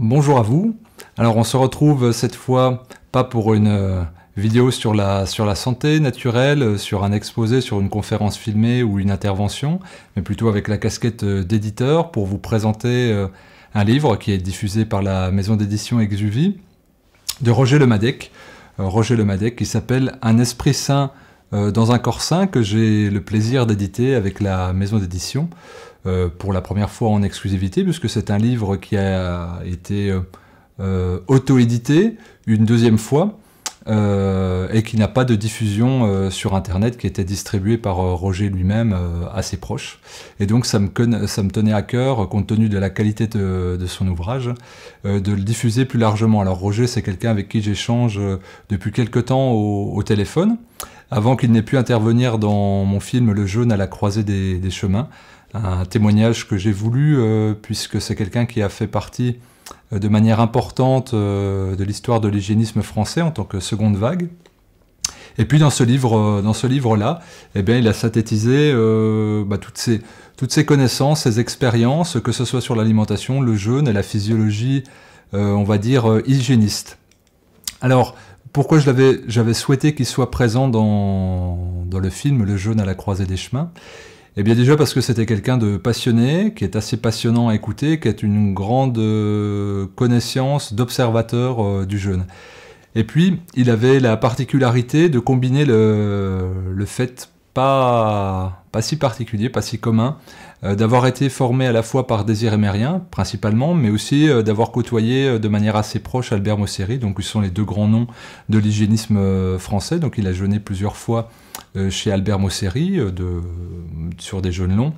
Bonjour à vous. Alors on se retrouve euh, cette fois pas pour une euh, vidéo sur la, santé naturelle, euh, sur un exposé, sur une conférence filmée ou une intervention, mais plutôt avec la casquette d'éditeur pour vous présenter un livre qui est diffusé par la maison d'édition Exuvie de Roger Lemadec. Roger Lemadec qui s'appelle Un esprit saint » Euh, dans un corsin que j'ai le plaisir d'éditer avec la maison d'édition euh, pour la première fois en exclusivité, puisque c'est un livre qui a été euh, auto-édité une deuxième fois. et qui n'a pas de diffusion sur Internet, qui était distribué par Roger lui-même à ses proches. Et donc ça me, ça me, tenait à cœur, compte tenu de la qualité de, son ouvrage, de le diffuser plus largement. Alors Roger, c'est quelqu'un avec qui j'échange depuis quelques temps au téléphone avant qu'il n'ait pu intervenir dans mon film Le jeûne à la croisée des, chemins. Un témoignage que j'ai voulu, euh, puisque c'est quelqu'un qui a fait partie euh, de manière importante euh, de l'histoire de l'hygiénisme français en tant que seconde vague. Et puis dans ce livre, dans livre-là, eh bien, il a synthétisé bah, toutes ses connaissances, ses expériences, que ce soit sur l'alimentation, le jeûne et la physiologie, on va dire hygiéniste. Alors pourquoi j'avais souhaité qu'il soit présent dans, le film Le jeûne à la croisée des chemins Eh bien déjà parce que c'était quelqu'un de passionné, qui est assez passionnant à écouter, qui a une grande euh, connaissance d'observateur euh, du jeûne. Et puis, il avait la particularité de combiner le, fait pas si particulier, pas si commun, euh, d'avoir été formé à la fois par Désir Émérien, principalement, mais aussi euh, d'avoir côtoyé euh, de manière assez proche Albert Mosseri, donc ce sont les deux grands noms de l'hygiénisme français, donc il a jeûné plusieurs fois chez Albert Mosseri sur des jeûnes longs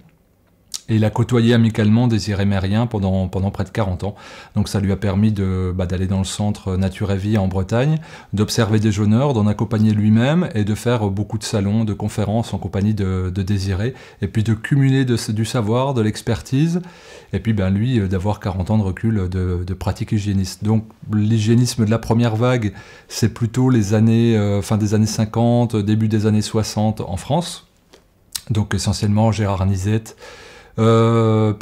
et il a côtoyé amicalement Désiré Mérien pendant, pendant près de 40 ans. Donc ça lui a permis de, bah, d'aller dans le centre euh, Nature et Vie en Bretagne, d'observer des jeuneurs, d'en accompagner lui-même et de faire euh, beaucoup de salons, de conférences en compagnie de, Désiré, et puis de cumuler du savoir, de l'expertise, et puis ben, lui euh, d'avoir 40 ans de recul de, pratique hygiéniste. Donc l'hygiénisme de la première vague, c'est plutôt les années, fin des années 50, début des années 60 en France. Donc essentiellement Gérard Nizet... Euh,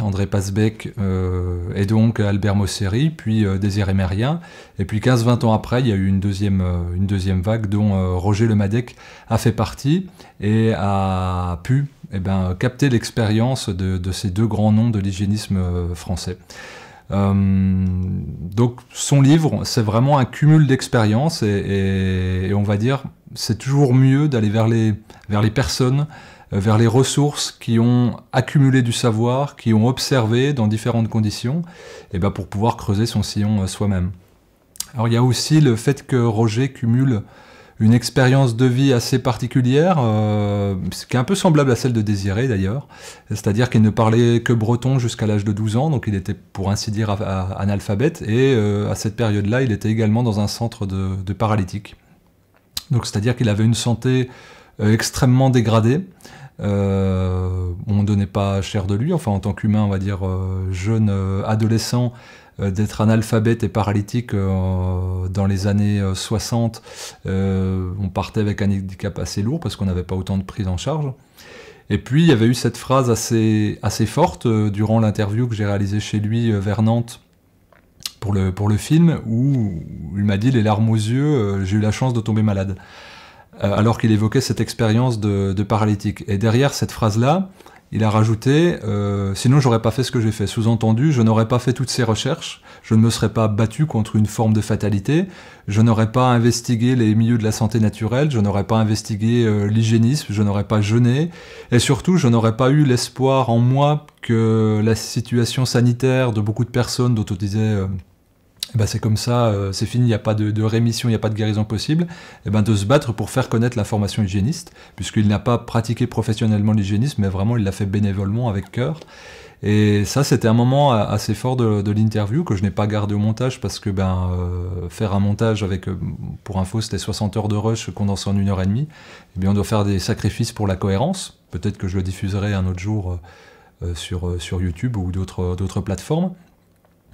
André Pasbeck euh, et donc Albert Mosseri, puis Désir euh, Désiré Mérien. Et puis 15-20 ans après, il y a eu une deuxième, une deuxième vague dont Roger Lemadec a fait partie et a pu eh ben, capter l'expérience de, ces deux grands noms de l'hygiénisme français. donc son livre, c'est vraiment un cumul d'expériences et, et, on va dire, c'est toujours mieux d'aller vers les, vers les personnes euh, vers les ressources qui ont accumulé du savoir, qui ont observé dans différentes conditions, et eh ben pour pouvoir creuser son sillon euh, soi-même. Alors il y a aussi le fait que Roger cumule une expérience de vie assez particulière, euh, qui est un peu semblable à celle de Désiré d'ailleurs, c'est-à-dire qu'il ne parlait que breton jusqu'à l'âge de 12 ans, donc il était pour ainsi dire analphabète, et à cette période-là, il était également dans un centre de, paralytique. Donc c'est-à-dire qu'il avait une santé extrêmement dégradée, euh, on ne donnait pas cher de lui, enfin en tant qu'humain, on va dire euh, jeune euh, adolescent, d'être analphabète et paralytique dans les années 60, on partait avec un handicap assez lourd parce qu'on n'avait pas autant de prise en charge. Et puis il y avait eu cette phrase assez, forte durant l'interview que j'ai réalisée chez lui vers Nantes pour le, pour le film où il m'a dit les larmes aux yeux, j'ai eu la chance de tomber malade. Euh, alors qu'il évoquait cette expérience de, de, paralytique. Et derrière cette phrase-là, il a rajouté euh, Sinon, j'aurais pas fait ce que j'ai fait. Sous-entendu, je n'aurais pas fait toutes ces recherches, je ne me serais pas battu contre une forme de fatalité, je n'aurais pas investigué les milieux de la santé naturelle, je n'aurais pas investigué euh, l'hygiénisme, je n'aurais pas jeûné, et surtout, je n'aurais pas eu l'espoir en moi que la situation sanitaire de beaucoup de personnes dont on euh, eh ben c'est comme ça, euh, c'est fini, il n'y a pas de, rémission, il n'y a pas de guérison possible, et eh ben de se battre pour faire connaître la formation hygiéniste, puisqu'il n'a pas pratiqué professionnellement l'hygiénisme, mais vraiment il l'a fait bénévolement avec cœur. Et ça, c'était un moment euh, assez fort de, l'interview que je n'ai pas gardé au montage parce que ben, euh, faire un montage avec, pour info, c'était 60 heures de rush condensé en une heure et demie. Et eh bien, on doit faire des sacrifices pour la cohérence. Peut-être que je le diffuserai un autre jour sur, sur YouTube ou d'autres plateformes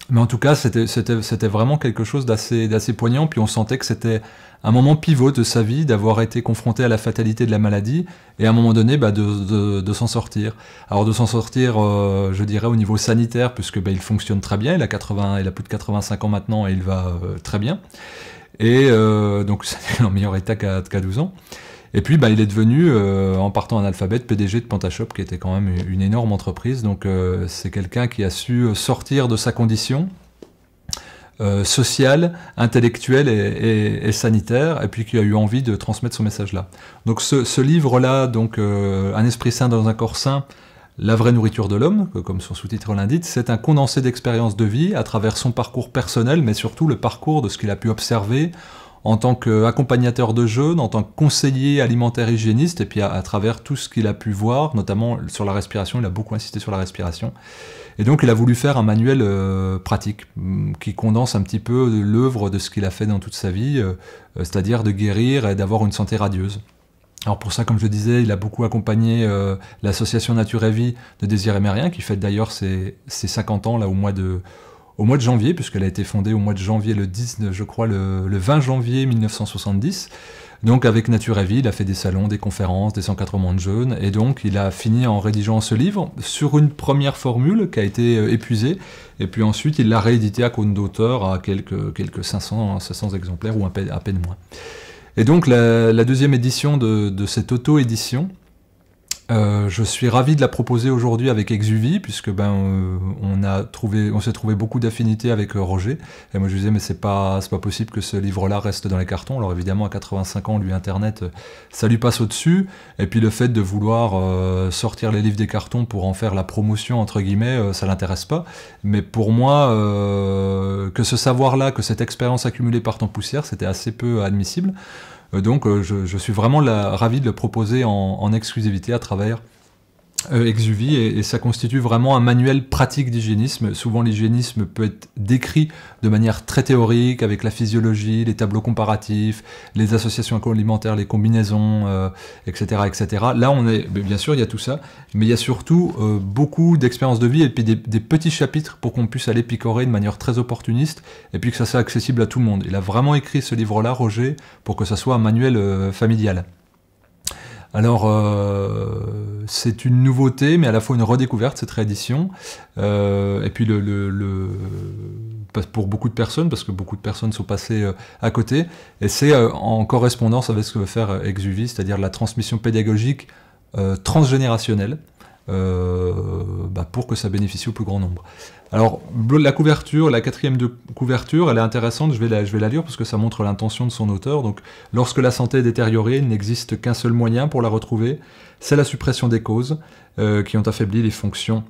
mais en tout cas, c'était vraiment quelque chose d'assez poignant. Puis on sentait que c'était un moment pivot de sa vie, d'avoir été confronté à la fatalité de la maladie, et à un moment donné, bah, de, de, de s'en sortir. Alors de s'en sortir, euh, je dirais, au niveau sanitaire, puisque bah, il fonctionne très bien. Il a 80, il a plus de 85 ans maintenant, et il va euh, très bien. Et euh, donc, c'est en meilleur état qu'à 12 ans. Et puis, bah, il est devenu, euh, en partant alphabet, PDG de Pantashop, qui était quand même une énorme entreprise. Donc, euh, c'est quelqu'un qui a su euh, sortir de sa condition sociale, intellectuelle et, sanitaire, et puis qui a eu envie de transmettre son message-là. Donc, ce, livre-là, donc Un esprit sain dans un corps sain, la vraie nourriture de l'homme, comme son sous-titre l'indique, c'est un condensé d'expériences de vie à travers son parcours personnel, mais surtout le parcours de ce qu'il a pu observer en tant qu'accompagnateur de jeunes, en tant que conseiller alimentaire hygiéniste, et puis à, travers tout ce qu'il a pu voir, notamment sur la respiration, il a beaucoup insisté sur la respiration. Et donc il a voulu faire un manuel euh, pratique mm, qui condense un petit peu l'œuvre de ce qu'il a fait dans toute sa vie, euh, euh, c'est-à-dire de guérir et d'avoir une santé radieuse. Alors pour ça, comme je le disais, il a beaucoup accompagné l'association Nature et Vie de et Mérien, qui fête d'ailleurs ses, ses 50 ans là au mois de au mois de janvier, puisqu'elle a été fondée au mois de janvier, le je crois, le, 20 janvier 1970. Donc avec Nature et Vie, il a fait des salons, des conférences, des 104 de jeunes, et donc il a fini en rédigeant ce livre sur une première formule qui a été euh, épuisée, et puis ensuite il l'a réédité à compte d'auteur à quelques, quelques 500, 500 exemplaires ou à peine, moins. Et donc la, deuxième édition de cette auto-édition euh, je suis ravi de la proposer aujourd'hui avec Exuvie, puisque ben euh, on a trouvé, on s'est trouvé beaucoup d'affinités avec euh, Roger. Et moi je lui disais mais c'est pas c'est pas possible que ce livre-là reste dans les cartons. Alors évidemment à 85 ans lui Internet ça lui passe au dessus. Et puis le fait de vouloir sortir les livres des cartons pour en faire la promotion entre guillemets, ça l'intéresse pas. Mais pour moi que ce savoir-là, que cette expérience accumulée par en poussière, c'était assez peu admissible. Euh, donc euh, je, suis vraiment la, ravi de le proposer en exclusivité à travers euh, exuvie et, et, ça constitue vraiment un manuel pratique d'hygiénisme. Souvent l'hygiénisme peut être décrit de manière très théorique avec la physiologie, les tableaux comparatifs, les associations alimentaires, les combinaisons, etc., euh, etc. Là on est, bien sûr il y a tout ça, mais il y a surtout euh, beaucoup d'expériences de vie et puis des, petits chapitres pour qu'on puisse aller picorer de manière très opportuniste et puis que ça soit accessible à tout le monde. Il a vraiment écrit ce livre-là, Roger, pour que ça soit un manuel familial. Alors, euh, c'est une nouveauté, mais à la fois une redécouverte, cette réédition. Euh, et puis, le, pour beaucoup de personnes, parce que beaucoup de personnes sont passées euh, à côté. Et c'est en correspondance avec ce que veut faire Exuvi, c'est-à-dire la transmission pédagogique transgénérationnelle. Euh, bah, pour que ça bénéficie au plus grand nombre. Alors, la couverture, la quatrième de couverture, elle est intéressante, je vais la, lire parce que ça montre l'intention de son auteur. Donc, lorsque la santé est détériorée, il n'existe qu'un seul moyen pour la retrouver, c'est la suppression des causes euh, qui ont affaibli les fonctions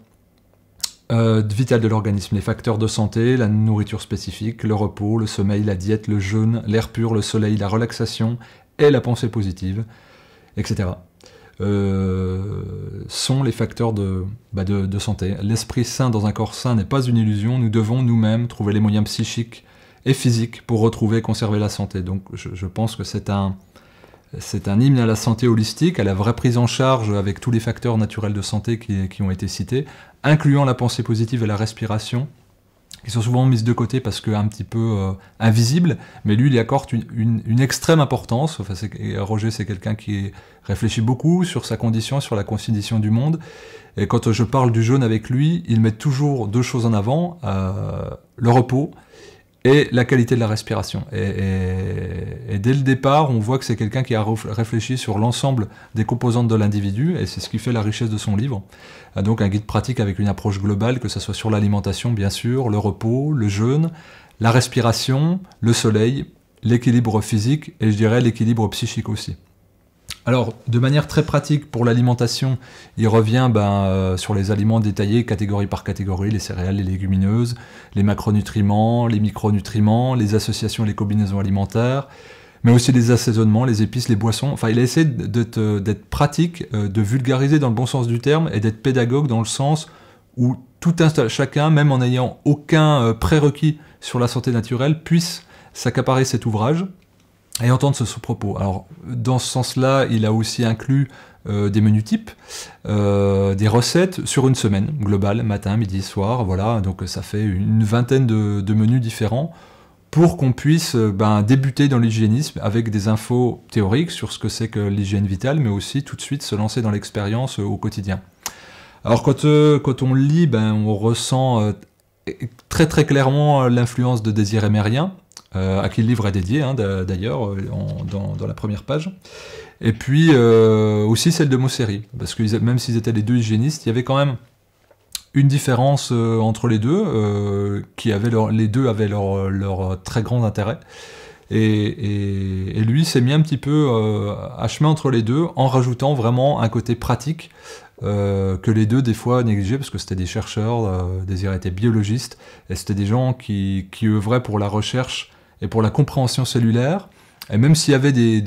euh, vitales de l'organisme, les facteurs de santé, la nourriture spécifique, le repos, le sommeil, la diète, le jeûne, l'air pur, le soleil, la relaxation et la pensée positive, etc. Euh, sont les facteurs bah, de, santé. L'esprit sain dans un corps sain n'est pas une illusion, nous devons nous-mêmes trouver les moyens psychiques et physiques pour retrouver et conserver la santé. Donc je, pense que c'est un, c'est un hymne à la santé holistique, à la vraie prise en charge avec tous les facteurs naturels de santé qui, ont été cités, incluant la pensée positive et la respiration, qui sont souvent mises de côté parce que un petit peu invisible, euh, invisibles, mais lui il y accorde une, une, extrême importance. Enfin, Roger c'est quelqu'un qui réfléchit beaucoup sur sa condition, sur la condition du monde. Et quand je parle du jeûne avec lui, il met toujours deux choses en avant euh, le repos et la qualité de la respiration. Et, dès le départ, on voit que c'est quelqu'un qui a réfléchi sur l'ensemble des composantes de l'individu, et c'est ce qui fait la richesse de son livre. Euh, donc un guide pratique avec une approche globale, que ce soit sur l'alimentation, bien sûr, le repos, le jeûne, la respiration, le soleil, l'équilibre physique, et je dirais l'équilibre psychique aussi. Alors, de manière très pratique pour l'alimentation, il revient ben, euh, sur les aliments détaillés catégorie par catégorie, les céréales, les légumineuses, les macronutriments, les micronutriments, les associations, et les combinaisons alimentaires, mais aussi les assaisonnements, les épices, les boissons. Enfin, il essaie d'être pratique, euh, de vulgariser dans le bon sens du terme et d'être pédagogue dans le sens où tout chacun, même en n'ayant aucun euh, prérequis sur la santé naturelle, puisse s'accaparer cet ouvrage et entendre ce sous propos. Alors, dans ce sens-là, il a aussi inclus euh, des menus types, euh, des recettes sur une semaine globale, matin, midi, soir, voilà, donc ça fait une vingtaine de, menus différents pour qu'on puisse euh, ben, débuter dans l'hygiénisme avec des infos théoriques sur ce que c'est que l'hygiène vitale, mais aussi tout de suite se lancer dans l'expérience au quotidien. Alors quand, on lit, ben, on ressent très très clairement l'influence de Désir Mérien, euh, à qui le livre est dédié hein, d'ailleurs euh, dans, la première page. Et puis euh, aussi celle de Mosseri, parce que même s'ils étaient les deux hygiénistes, il y avait quand même une différence entre les deux, qui avait les deux avaient leur, très grand intérêt. Et, lui s'est mis un petit peu à chemin entre les deux en rajoutant vraiment un côté pratique euh, que les deux des fois négligeaient parce que c'était des chercheurs, euh, désir était biologiste, et c'était des gens qui, qui œuvraient pour la recherche et pour la compréhension cellulaire. Et même s'il y avait des,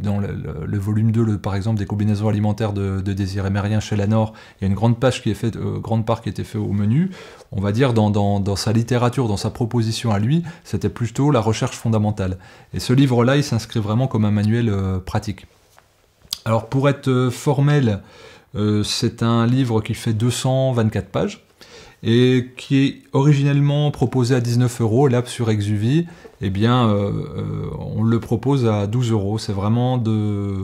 dans le, volume 2, par exemple, des combinaisons alimentaires de, de et Mérien chez Lanor, il y a une grande page qui est faite, euh, grande part qui était faite au menu. On va dire dans, sa littérature, dans sa proposition à lui, c'était plutôt la recherche fondamentale. Et ce livre-là, il s'inscrit vraiment comme un manuel pratique. Alors pour être euh, formel, euh, c'est un livre qui fait 224 pages et qui est originellement proposé à 19 euros, là sur Exuvie, eh bien euh, on le propose à 12 euros. C'est vraiment de,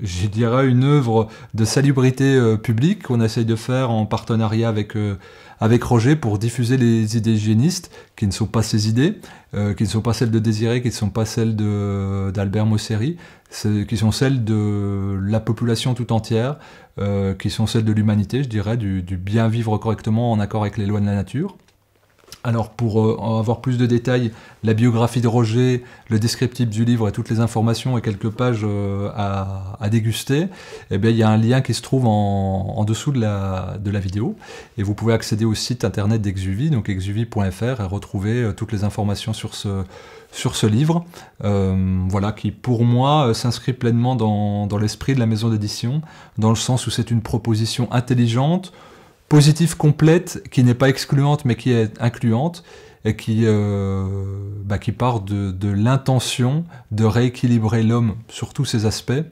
je dirais, une œuvre de salubrité publique qu'on essaye de faire en partenariat avec avec Roger pour diffuser les idées hygiénistes, qui ne sont pas ses idées, euh, qui ne sont pas celles de Désiré, qui ne sont pas celles d'Albert Mosseri, qui sont celles de la population tout entière, euh, qui sont celles de l'humanité, je dirais, du, bien vivre correctement en accord avec les lois de la nature. Alors pour euh, avoir plus de détails, la biographie de Roger, le descriptif du livre et toutes les informations et quelques pages euh, à, déguster, eh bien, il y a un lien qui se trouve en, dessous de la, vidéo. Et vous pouvez accéder au site internet d'Exuvie, donc exuvie.fr, et retrouver euh, toutes les informations sur ce, sur ce livre, voilà, qui pour moi s'inscrit pleinement dans, dans l'esprit de la maison d'édition, dans le sens où c'est une proposition intelligente, positive complète, qui n'est pas excluante mais qui est incluante, et qui, euh, bah, qui part de, l'intention de rééquilibrer l'homme sur tous ses aspects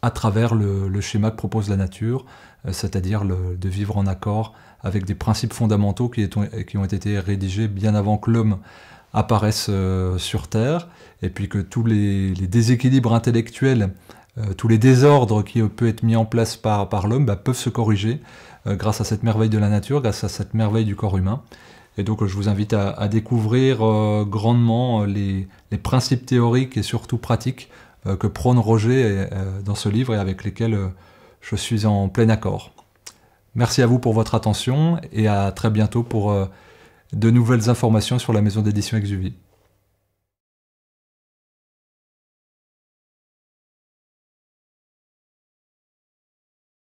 à travers le, schéma que propose la nature, euh, c'est-à-dire de vivre en accord avec des principes fondamentaux qui, ont été rédigés bien avant que l'homme apparaisse euh, sur Terre, et puis que tous les, déséquilibres intellectuels, tous les désordres qui peuvent être mis en place par, l'homme, bah, peuvent se corriger euh, grâce à cette merveille de la nature, grâce à cette merveille du corps humain. Et donc je vous invite à, découvrir euh, grandement euh, les, les, principes théoriques et surtout pratiques que prône Roger dans ce livre et avec lesquels je suis en plein accord. Merci à vous pour votre attention et à très bientôt pour de nouvelles informations sur la maison d'édition Exuvie.